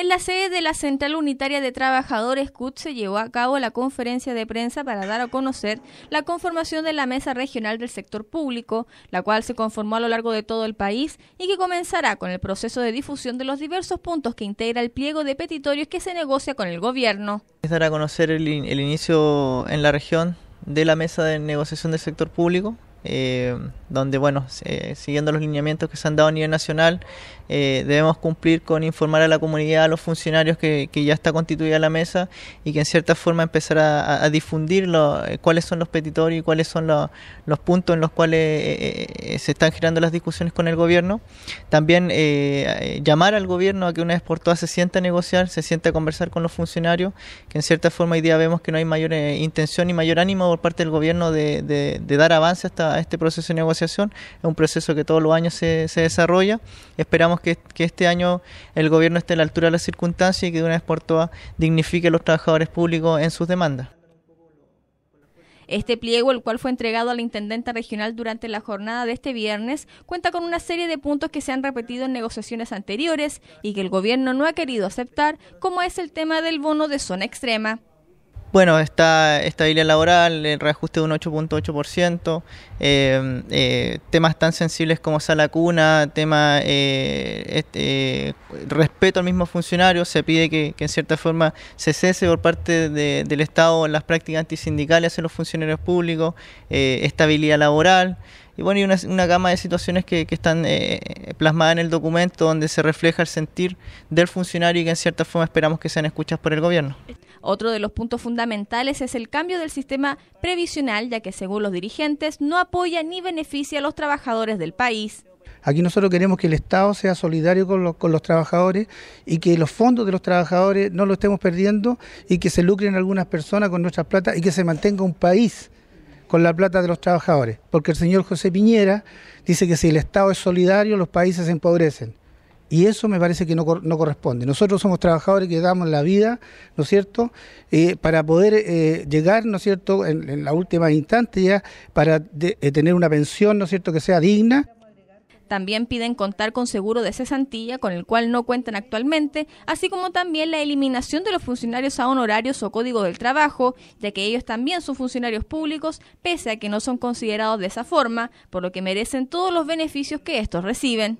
En la sede de la Central Unitaria de Trabajadores CUT se llevó a cabo la conferencia de prensa para dar a conocer la conformación de la Mesa Regional del Sector Público, la cual se conformó a lo largo de todo el país y que comenzará con el proceso de difusión de los diversos puntos que integra el pliego de petitorios que se negocia con el gobierno. Es dar a conocer el, inicio en la región de la Mesa de Negociación del Sector Público, eh, donde, bueno, siguiendo los lineamientos que se han dado a nivel nacional, eh, debemos cumplir con informar a la comunidad, a los funcionarios que, ya está constituida la mesa y que en cierta forma empezar a, difundir lo, eh, cuáles son los petitorios y cuáles son los puntos en los cuales eh, se están girando las discusiones con el gobierno. También llamar al gobierno a que una vez por todas se sienta a negociar, se sienta a conversar con los funcionarios, que en cierta forma hoy día vemos que no hay mayor intención y mayor ánimo por parte del gobierno de, de dar avance hasta este proceso de negociación. Es un proceso que todos los años se, desarrolla. Esperamos que, este año el gobierno esté a la altura de las circunstancias y que de una vez por todas dignifique a los trabajadores públicos en sus demandas. Este pliego, el cual fue entregado a la Intendenta regional durante la jornada de este viernes, cuenta con una serie de puntos que se han repetido en negociaciones anteriores y que el gobierno no ha querido aceptar, como es el tema del bono de zona extrema. Bueno, está estabilidad laboral, el reajuste de un 8.8%, em, eh, temas tan sensibles como sala cuna, tema eh, eh, respeto al mismo funcionario, se pide que, en cierta forma se cese por parte del Estado las prácticas antisindicales en los funcionarios públicos, estabilidad laboral y bueno, hay una, gama de situaciones que, están plasmadas en el documento donde se refleja el sentir del funcionario y que en cierta forma esperamos que sean escuchadas por el gobierno. Otro de los puntos fundamentales es el cambio del sistema previsional, ya que según los dirigentes no apoya ni beneficia a los trabajadores del país. Aquí nosotros queremos que el Estado sea solidario con los, trabajadores y que los fondos de los trabajadores no los estemos perdiendo y que se lucren algunas personas con nuestra plata y que se mantenga un país con la plata de los trabajadores. Porque el señor José Piñera dice que si el Estado es solidario, los países se empobrecen. Y eso me parece que no, no corresponde. Nosotros somos trabajadores que damos la vida, ¿no es cierto?, eh, para poder eh, llegar, ¿no es cierto?, en, la última instante ya, para eh, tener una pensión, ¿no es cierto?, que sea digna. También piden contar con seguro de cesantía, con el cual no cuentan actualmente, así como también la eliminación de los funcionarios a honorarios o código del trabajo, ya que ellos también son funcionarios públicos, pese a que no son considerados de esa forma, por lo que merecen todos los beneficios que estos reciben.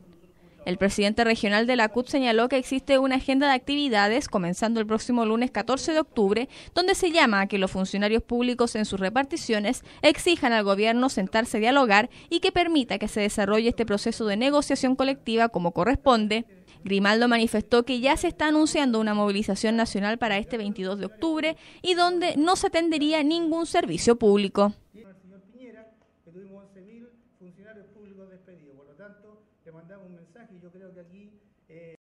El presidente regional de la CUT señaló que existe una agenda de actividades comenzando el próximo lunes 14 de octubre, donde se llama a que los funcionarios públicos en sus reparticiones exijan al gobierno sentarse a dialogar y que permita que se desarrolle este proceso de negociación colectiva como corresponde. Grimaldo manifestó que ya se está anunciando una movilización nacional para este 22 de octubre y donde no se atendería ningún servicio público tuvimos tuvimos 11.000 funcionarios públicos despedidos. Por lo tanto, le mandamos un mensaje y yo creo que aquí... Eh,